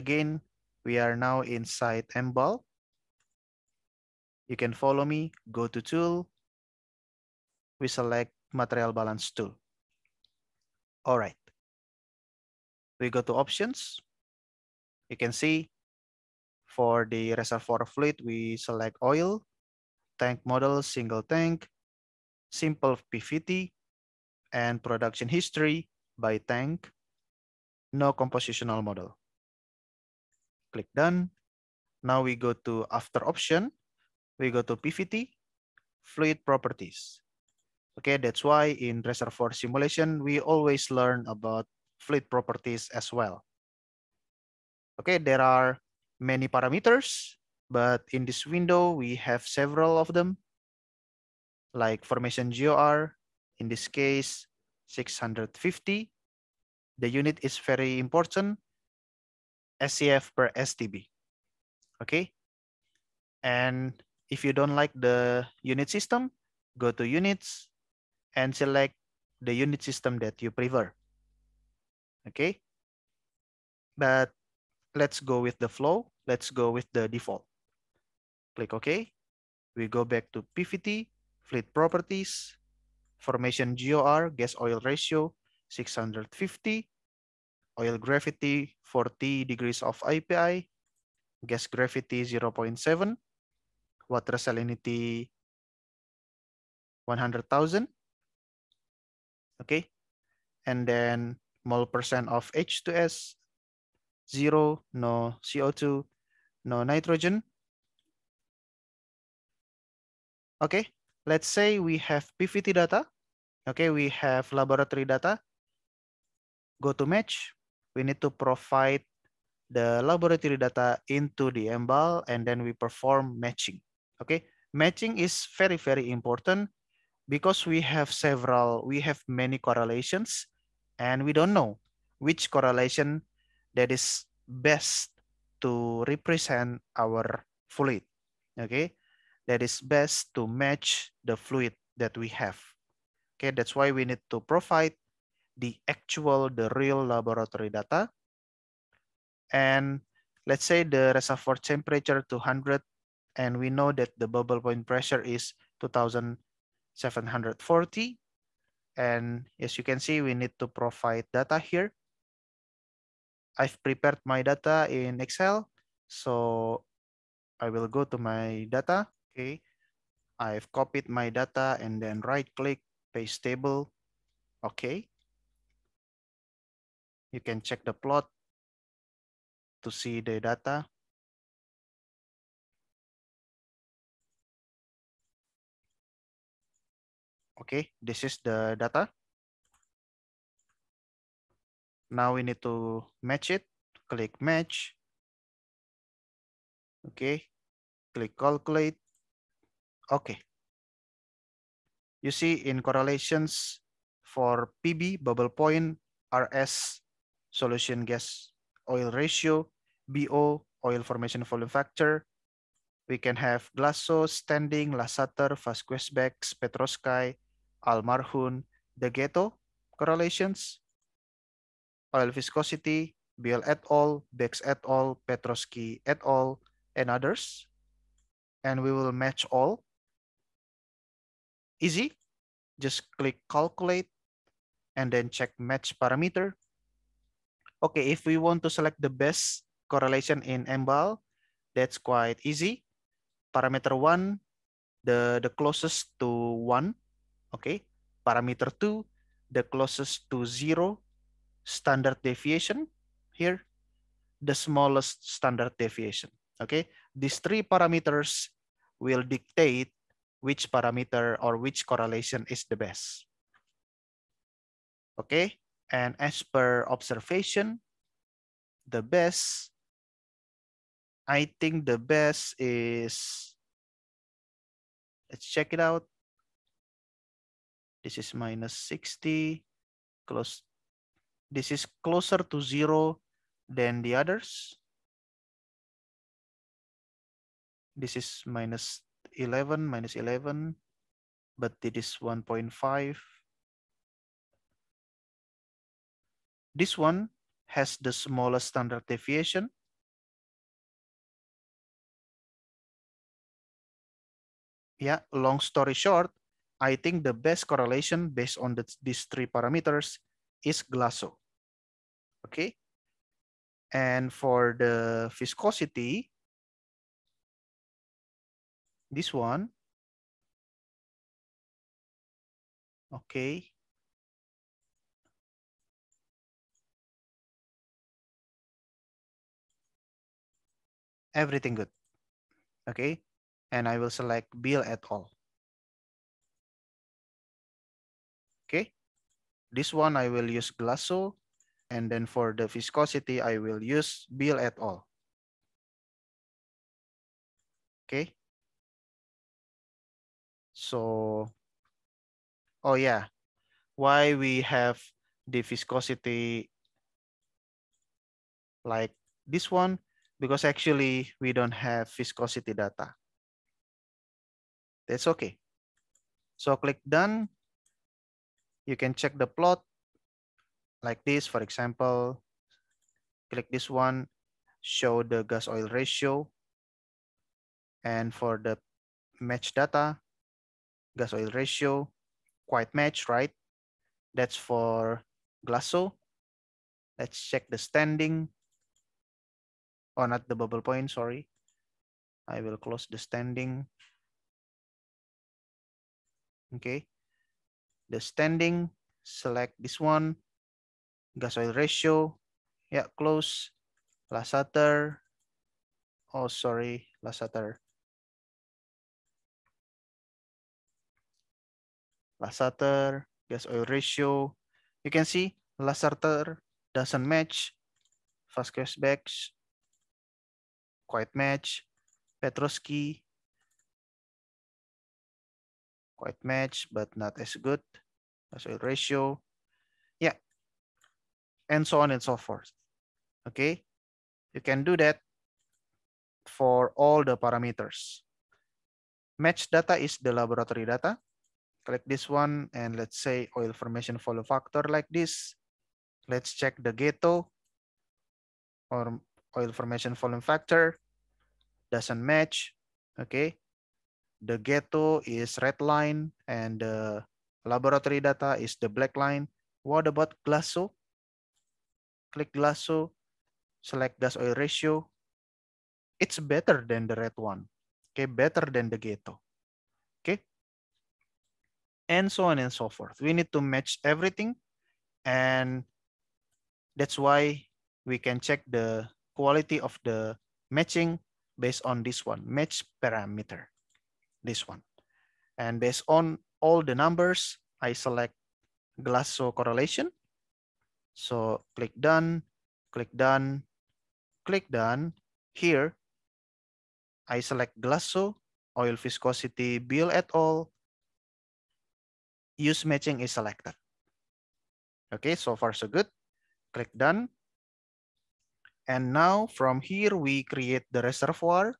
Again, we are now inside MBOL. You can follow me, go to tool. We select material balance tool. All right. We go to options. You can see for the reservoir fluid, we select oil, tank model, single tank, simple PVT, and production history by tank, no compositional model click done. Now we go to after option, we go to PVT, fluid properties. Okay, that's why in reservoir simulation, we always learn about fluid properties as well. Okay, there are many parameters, but in this window, we have several of them, like formation GOR, in this case, 650. The unit is very important SCF per STB. Okay. And if you don't like the unit system, go to units and select the unit system that you prefer. Okay. But let's go with the flow. Let's go with the default. Click OK. We go back to PVT, fleet properties, formation GOR, gas oil ratio, 650, oil gravity 40 degrees of API, gas gravity 0.7, water salinity 100,000. Okay. And then mole percent of H2S, zero, no CO2, no nitrogen. Okay, let's say we have PVT data. Okay, we have laboratory data. Go to match. we need to provide the laboratory data into the EMBAL and then we perform matching. Okay, matching is very, very important because we have several, we have many correlations and we don't know which correlation that is best to represent our fluid. Okay, that is best to match the fluid that we have. Okay, that's why we need to provide the actual, the real laboratory data. And let's say the reservoir temperature 200, and we know that the bubble point pressure is 2740. And as you can see, we need to provide data here. I've prepared my data in Excel. So I will go to my data. Okay. I've copied my data and then right click, paste table. Okay. You can check the plot to see the data. Okay, this is the data. Now we need to match it. Click match. Okay, click calculate. Okay. You see in correlations for PB, bubble point, RS, solution gas oil ratio, BO, oil formation volume factor. We can have Glasso, Standing, Lassater, Vasquezbeck, Petrosky, Almarhun, the Ghetto correlations, oil viscosity, Biel et al., Bex et al., Petrosky et al., and others. And we will match all. Easy. Just click calculate and then check match parameter. Okay, if we want to select the best correlation in MBAL, that's quite easy. Parameter 1, the, the closest to 1. Okay, parameter 2, the closest to 0. Standard deviation here, the smallest standard deviation. Okay, these three parameters will dictate which parameter or which correlation is the best. Okay, and as per observation, the best, I think the best is, let's check it out. This is minus 60, close. This is closer to zero than the others. This is minus 11, minus 11, but it is 1.5. This one has the smallest standard deviation. Yeah, long story short, I think the best correlation based on the, these three parameters is GLASO. Okay. And for the viscosity, this one, okay, everything good. Okay. And I will select Bill et al. Okay. This one, I will use Glasso. And then for the viscosity, I will use Bill et al. Okay. So, oh yeah, why we have the viscosity like this one because actually we don't have viscosity data. That's okay. So click done. You can check the plot like this. For example, click this one, show the gas oil ratio. And for the match data, gas oil ratio, quite match, right? That's for Glasso. Let's check the standing. Oh, not the bubble point, sorry. I will close the standing. Okay. The standing, select this one. Gas oil ratio. Yeah, close. Lasater. Oh, sorry, Lasater. Lasater, gas oil ratio. You can see Lasater doesn't match. Fast cashbacks. Quite Match, Petroski, Quite Match but not as good, as a Ratio, yeah, and so on and so forth. Okay, you can do that for all the parameters. Match data is the laboratory data. Click this one and let's say oil formation follow factor like this. Let's check the ghetto or oil formation volume factor doesn't match. Okay. The ghetto is red line and the laboratory data is the black line. What about Glasso? Click Glasso, select gas oil ratio. It's better than the red one. Okay, better than the ghetto. Okay. And so on and so forth. We need to match everything and that's why we can check the quality of the matching based on this one, match parameter, this one. And based on all the numbers, I select Glasso correlation. So click done, click done, click done. Here, I select Glasso, oil viscosity, Bill et al. Use matching is selected. Okay, so far so good. Click done. And now from here, we create the reservoir